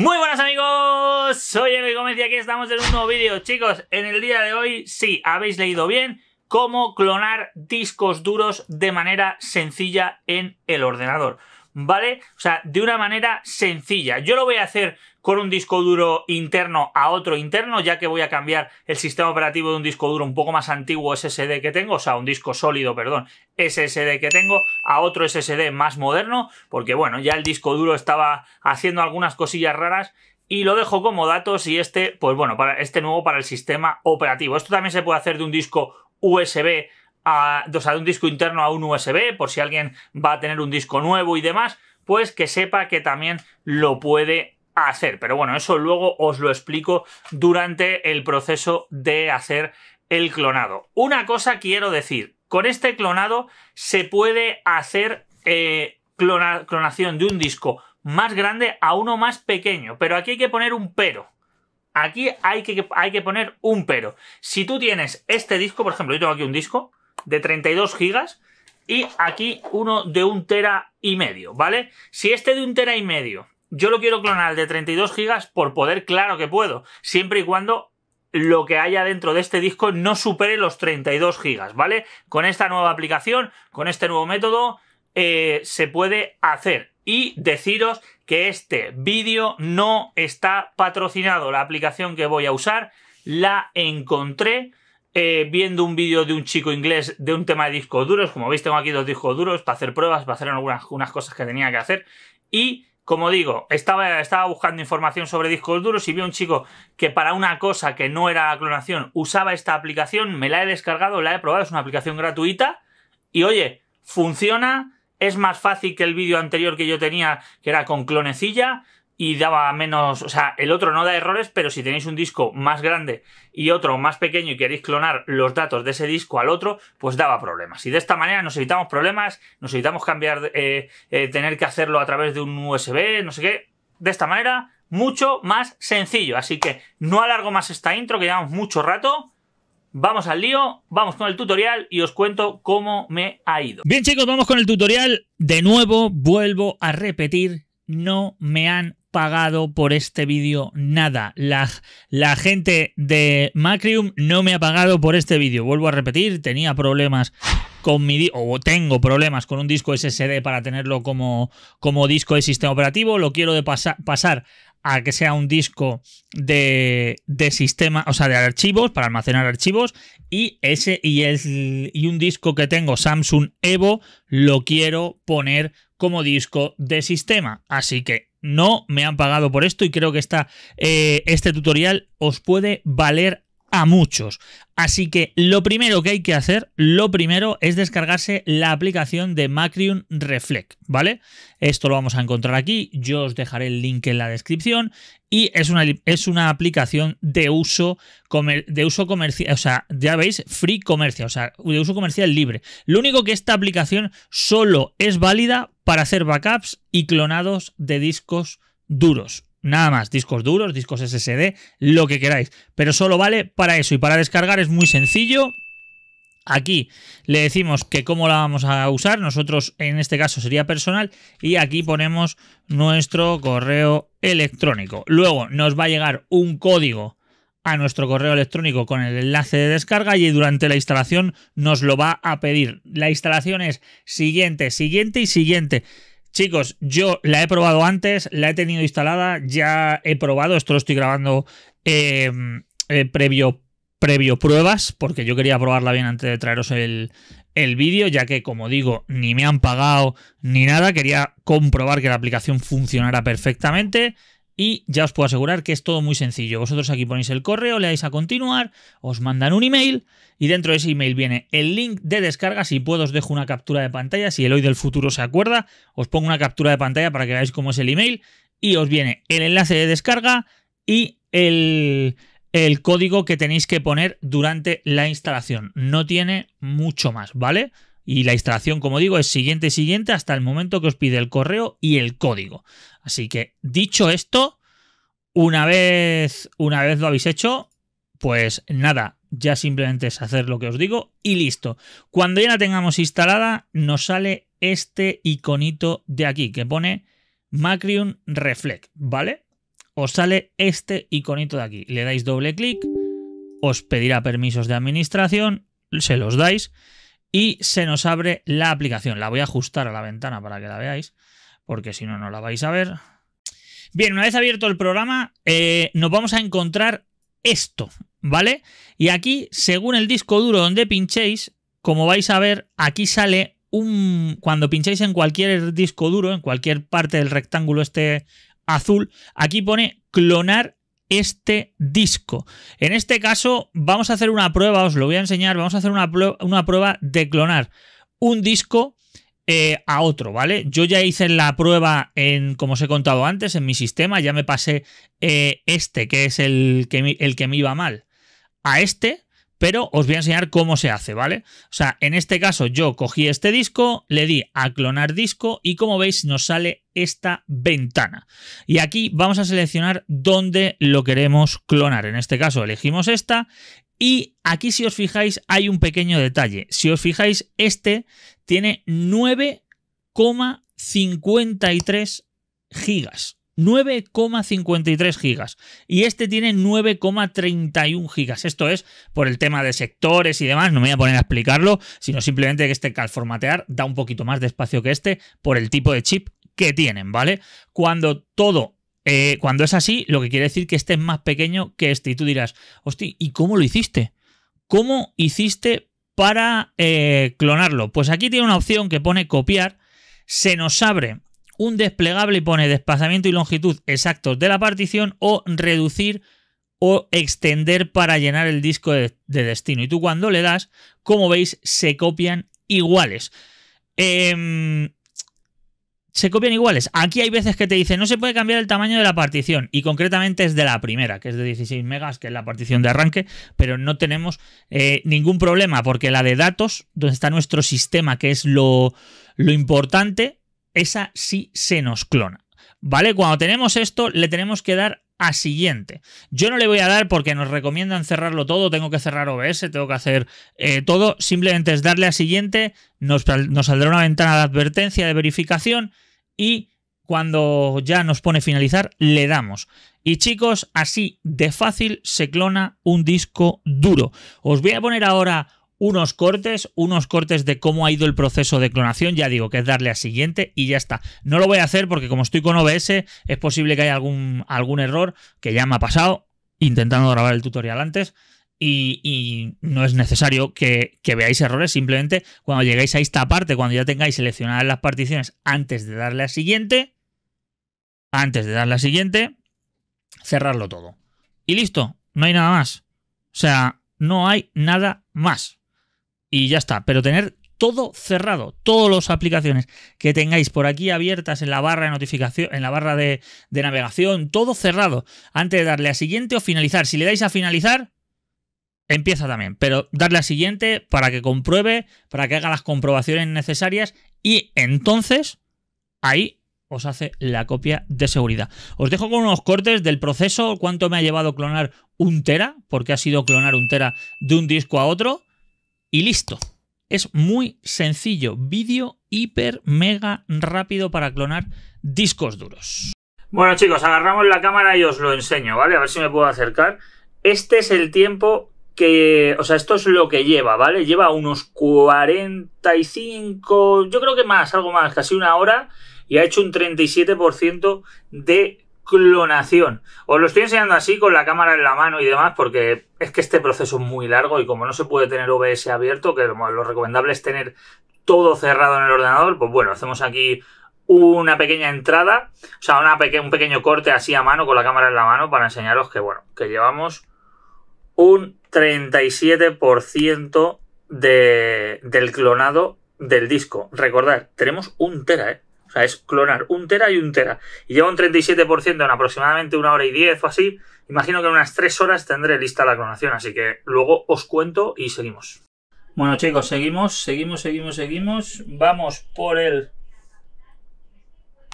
Muy buenas amigos, soy Enrique Gómez y aquí estamos en un nuevo vídeo. Chicos, en el día de hoy, sí, habéis leído bien, cómo clonar discos duros de manera sencilla en el ordenador. ¿Vale? O sea, de una manera sencilla. Yo lo voy a hacer con un disco duro interno a otro interno, ya que voy a cambiar el sistema operativo de un disco duro un poco más antiguo SSD que tengo, o sea, un disco sólido, perdón, SSD que tengo a otro SSD más moderno, porque bueno, ya el disco duro estaba haciendo algunas cosillas raras y lo dejo como datos y este, pues bueno, para este nuevo para el sistema operativo. Esto también se puede hacer de un disco USB a, o sea, de un disco interno a un USB, por si alguien va a tener un disco nuevo y demás, pues que sepa que también lo puede hacer. Pero bueno, eso luego os lo explico durante el proceso de hacer el clonado. Una cosa quiero decir, con este clonado se puede hacer eh, clonación de un disco más grande a uno más pequeño, pero aquí hay que poner un pero. Aquí hay que, hay que poner un pero. Si tú tienes este disco, por ejemplo, yo tengo aquí un disco de 32 gigas y aquí uno de un tera y medio, ¿vale? Si este de un tera y medio yo lo quiero clonar al de 32 GB por poder, claro que puedo, siempre y cuando lo que haya dentro de este disco no supere los 32 GB, ¿vale? Con esta nueva aplicación, con este nuevo método, eh, se puede hacer. Y deciros que este vídeo no está patrocinado. La aplicación que voy a usar la encontré eh, viendo un vídeo de un chico inglés de un tema de discos duros. Como veis, tengo aquí dos discos duros para hacer pruebas, para hacer algunas cosas que tenía que hacer. Y como digo, estaba, estaba buscando información sobre discos duros y vi a un chico que para una cosa que no era clonación usaba esta aplicación, me la he descargado, la he probado, es una aplicación gratuita y oye, funciona, es más fácil que el vídeo anterior que yo tenía, que era con clonecilla, y daba menos, o sea, el otro no da errores, pero si tenéis un disco más grande y otro más pequeño y queréis clonar los datos de ese disco al otro, pues daba problemas. Y de esta manera nos evitamos problemas, nos evitamos cambiar, eh, eh, tener que hacerlo a través de un USB, no sé qué. De esta manera, mucho más sencillo. Así que no alargo más esta intro, que llevamos mucho rato. Vamos al lío, vamos con el tutorial y os cuento cómo me ha ido. Bien chicos, vamos con el tutorial. De nuevo, vuelvo a repetir, no me han pagado por este vídeo nada. La, la gente de Macrium no me ha pagado por este vídeo. Vuelvo a repetir, tenía problemas con mi o tengo problemas con un disco SSD para tenerlo como, como disco de sistema operativo, lo quiero de pasar a que sea un disco de, de, sistema, o sea, de archivos, para almacenar archivos, y ese y, el, y un disco que tengo, Samsung Evo, lo quiero poner como disco de sistema. Así que no me han pagado por esto y creo que esta, eh, este tutorial os puede valer a muchos. Así que lo primero que hay que hacer, lo primero es descargarse la aplicación de Macrium Reflect, ¿vale? Esto lo vamos a encontrar aquí, yo os dejaré el link en la descripción y es una, es una aplicación de uso, de uso comercial, o sea, ya veis, free comercial, o sea, de uso comercial libre. Lo único que esta aplicación solo es válida para hacer backups y clonados de discos duros. Nada más, discos duros, discos SSD, lo que queráis. Pero solo vale para eso. Y para descargar es muy sencillo. Aquí le decimos que cómo la vamos a usar. Nosotros en este caso sería personal. Y aquí ponemos nuestro correo electrónico. Luego nos va a llegar un código a nuestro correo electrónico con el enlace de descarga y durante la instalación nos lo va a pedir. La instalación es siguiente, siguiente y siguiente. Chicos, yo la he probado antes, la he tenido instalada, ya he probado, esto lo estoy grabando eh, eh, previo, previo pruebas, porque yo quería probarla bien antes de traeros el, el vídeo, ya que como digo, ni me han pagado ni nada, quería comprobar que la aplicación funcionara perfectamente y ya os puedo asegurar que es todo muy sencillo. Vosotros aquí ponéis el correo, le dais a continuar, os mandan un email y dentro de ese email viene el link de descarga. Si puedo os dejo una captura de pantalla, si el hoy del futuro se acuerda, os pongo una captura de pantalla para que veáis cómo es el email y os viene el enlace de descarga y el, el código que tenéis que poner durante la instalación. No tiene mucho más, ¿vale? vale y la instalación, como digo, es siguiente siguiente hasta el momento que os pide el correo y el código. Así que dicho esto, una vez una vez lo habéis hecho, pues nada, ya simplemente es hacer lo que os digo y listo. Cuando ya la tengamos instalada, nos sale este iconito de aquí que pone Macrium Reflect, ¿vale? Os sale este iconito de aquí. Le dais doble clic, os pedirá permisos de administración, se los dais y se nos abre la aplicación. La voy a ajustar a la ventana para que la veáis, porque si no, no la vais a ver. Bien, una vez abierto el programa, eh, nos vamos a encontrar esto, ¿vale? Y aquí, según el disco duro donde pinchéis, como vais a ver, aquí sale un... Cuando pincháis en cualquier disco duro, en cualquier parte del rectángulo este azul, aquí pone clonar este disco. En este caso vamos a hacer una prueba, os lo voy a enseñar, vamos a hacer una, prueba, de clonar un disco eh, a otro, ¿vale? Yo ya hice la prueba en, como os he contado antes, en mi sistema, ya me pasé eh, este, que es el que, el que me iba mal, a este, pero os voy a enseñar cómo se hace, ¿vale? O sea, en este caso yo cogí este disco, le di a clonar disco y como veis nos sale esta ventana. Y aquí vamos a seleccionar dónde lo queremos clonar. En este caso elegimos esta y aquí si os fijáis hay un pequeño detalle. Si os fijáis este tiene 9,53 gigas. 9,53 gigas y este tiene 9,31 gigas. Esto es por el tema de sectores y demás, no me voy a poner a explicarlo, sino simplemente que este al formatear da un poquito más de espacio que este por el tipo de chip que tienen, ¿vale? Cuando todo eh, cuando es así, lo que quiere decir que este es más pequeño que este. Y tú dirás, hostia, ¿y cómo lo hiciste? ¿Cómo hiciste para eh, clonarlo? Pues aquí tiene una opción que pone copiar. Se nos abre un desplegable y pone desplazamiento y longitud exactos de la partición o reducir o extender para llenar el disco de, destino. Y tú cuando le das, como veis, se copian iguales. Em, se copian iguales. Aquí hay veces que te dicen no se puede cambiar el tamaño de la partición y concretamente es de la primera, que es de 16 megas, que es la partición de arranque, pero no tenemos eh, ningún problema porque la de datos, donde está nuestro sistema, que es lo, lo importante, esa sí se nos clona. ¿Vale? Cuando tenemos esto, le tenemos que dar a siguiente. Yo no le voy a dar porque nos recomiendan cerrarlo todo, tengo que cerrar OBS, tengo que hacer eh, todo, simplemente es darle a siguiente, nos, nos saldrá una ventana de advertencia, de verificación y cuando ya nos pone finalizar, le damos. Y chicos, así de fácil se clona un disco duro. Os voy a poner ahora unos cortes, unos cortes de cómo ha ido el proceso de clonación, ya digo que es darle a siguiente y ya está. No lo voy a hacer porque como estoy con OBS es posible que haya algún, algún error que ya me ha pasado intentando grabar el tutorial antes y, no es necesario que, que, veáis errores, simplemente cuando llegáis a esta parte, cuando ya tengáis seleccionadas las particiones antes de darle a siguiente, antes de darle a siguiente, cerrarlo todo. Y listo, no hay nada más. O sea, no hay nada más y ya está. Pero tener todo cerrado, todas las aplicaciones que tengáis por aquí abiertas en la barra de notificación, en la barra de, de navegación, todo cerrado antes de darle a siguiente o finalizar. Si le dais a finalizar, empieza también, pero darle a siguiente para que compruebe, para que haga las comprobaciones necesarias y entonces ahí os hace la copia de seguridad. Os dejo con unos cortes del proceso, cuánto me ha llevado clonar un tera, porque ha sido clonar un tera de un disco a otro y listo. Es muy sencillo. Vídeo hiper, mega rápido para clonar discos duros. Bueno chicos, agarramos la cámara y os lo enseño, ¿vale? A ver si me puedo acercar. Este es el tiempo que, o sea, esto es lo que lleva, ¿vale? Lleva unos 45, yo creo que más, algo más, casi una hora, y ha hecho un 37% de clonación. Os lo estoy enseñando así con la cámara en la mano y demás porque es que este proceso es muy largo y como no se puede tener OBS abierto, que lo recomendable es tener todo cerrado en el ordenador, pues bueno, hacemos aquí una pequeña entrada, o sea, una un pequeño corte así a mano con la cámara en la mano para enseñaros que bueno, que llevamos un 37% del clonado del disco. Recordad, tenemos un tera, ¿eh? O sea, es clonar un tera y un tera. Y llevo un 37% en aproximadamente una hora y diez o así. Imagino que en unas tres horas tendré lista la clonación, así que luego os cuento y seguimos. Bueno chicos, seguimos, seguimos, seguimos, seguimos. Vamos por el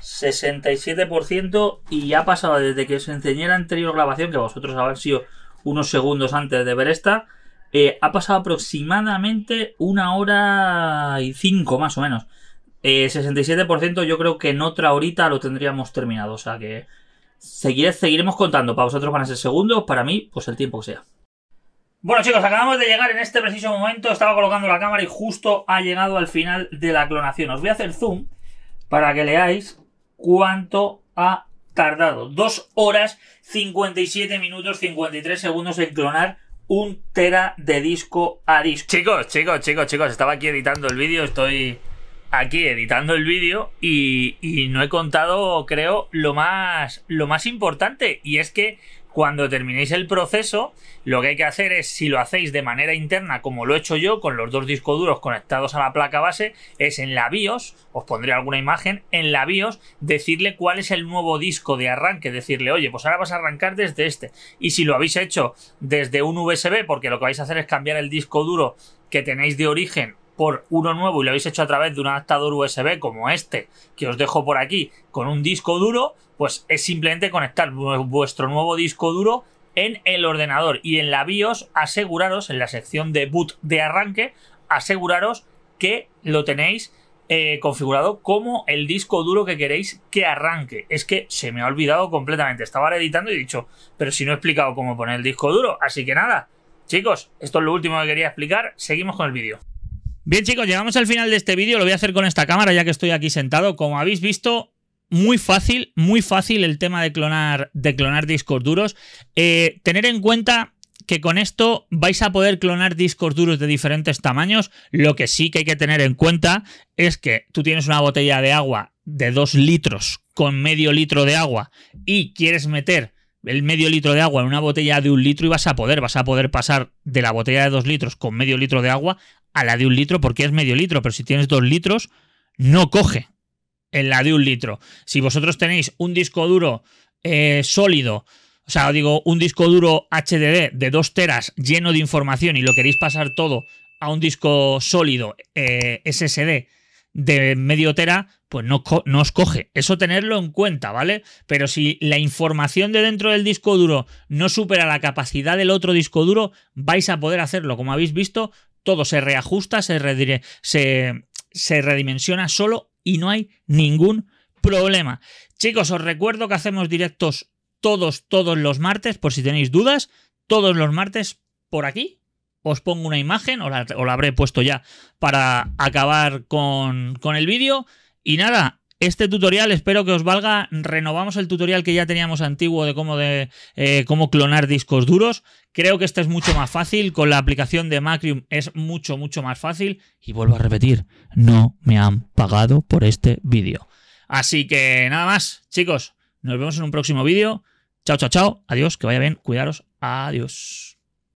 67% y ya pasado desde que os enseñé la anterior grabación, que vosotros habéis sido unos segundos antes de ver esta, eh, ha pasado aproximadamente una hora y cinco más o menos. 67% eh, yo creo que en otra horita lo tendríamos terminado. O sea que seguiremos contando. Para vosotros van a ser segundos, para mí, pues el tiempo que sea. Bueno chicos, acabamos de llegar en este preciso momento. Estaba colocando la cámara y justo ha llegado al final de la clonación. Os voy a hacer zoom para que leáis cuánto ha tardado. 2 horas 57 minutos 53 segundos en clonar un tera de disco a disco. Chicos, chicos, chicos, chicos, estaba aquí editando el vídeo, estoy aquí editando el vídeo y, no he contado, creo, lo más, lo más importante. Y es que cuando terminéis el proceso, lo que hay que hacer es, si lo hacéis de manera interna, como lo he hecho yo, con los dos discos duros conectados a la placa base, es en la BIOS, os pondré alguna imagen, en la BIOS decirle cuál es el nuevo disco de arranque, decirle, oye, pues ahora vas a arrancar desde este. Y si lo habéis hecho desde un USB, porque lo que vais a hacer es cambiar el disco duro que tenéis de origen por uno nuevo y lo habéis hecho a través de un adaptador USB como este que os dejo por aquí con un disco duro, pues es simplemente conectar vuestro nuevo disco duro en el ordenador y en la BIOS aseguraros en la sección de boot de arranque aseguraros que lo tenéis eh, configurado como el disco duro que queréis que arranque. Es que se me ha olvidado completamente. Estaba editando y he dicho, pero si no he explicado cómo poner el disco duro. Así que nada, chicos, esto es lo último que quería explicar. Seguimos con el vídeo. Bien chicos, llegamos al final de este vídeo, lo voy a hacer con esta cámara ya que estoy aquí sentado. Como habéis visto, muy fácil, muy fácil el tema de clonar, discos duros. Eh, tener en cuenta que con esto vais a poder clonar discos duros de diferentes tamaños. Lo que sí que hay que tener en cuenta es que tú tienes una botella de agua de 2 litros con medio litro de agua y quieres meter el medio litro de agua en una botella de un litro y vas a poder, vas a poder pasar de la botella de 2 litros con medio litro de agua a la de un litro porque es medio litro, pero si tienes dos litros, no coge en la de un litro. Si vosotros tenéis un disco duro eh, sólido, o sea, digo, un disco duro HDD de dos teras lleno de información y lo queréis pasar todo a un disco sólido eh, SSD de medio tera, pues no, no, os coge. Eso tenerlo en cuenta, ¿vale? Pero si la información de dentro del disco duro no supera la capacidad del otro disco duro, vais a poder hacerlo, como habéis visto, todo se reajusta, se, redimensiona solo y no hay ningún problema. Chicos, os recuerdo que hacemos directos todos, todos los martes, por si tenéis dudas, todos los martes por aquí. Os pongo una imagen, o la, habré puesto ya para acabar con, con el vídeo. Y nada, este tutorial espero que os valga. Renovamos el tutorial que ya teníamos antiguo de cómo, de, eh, cómo clonar discos duros. Creo que este es mucho más fácil. Con la aplicación de Macrium es mucho, mucho más fácil. Y vuelvo a repetir, no me han pagado por este vídeo. Así que nada más, chicos. Nos vemos en un próximo vídeo. Chao, chao, chao. Adiós, que vaya bien. Cuidaros. Adiós.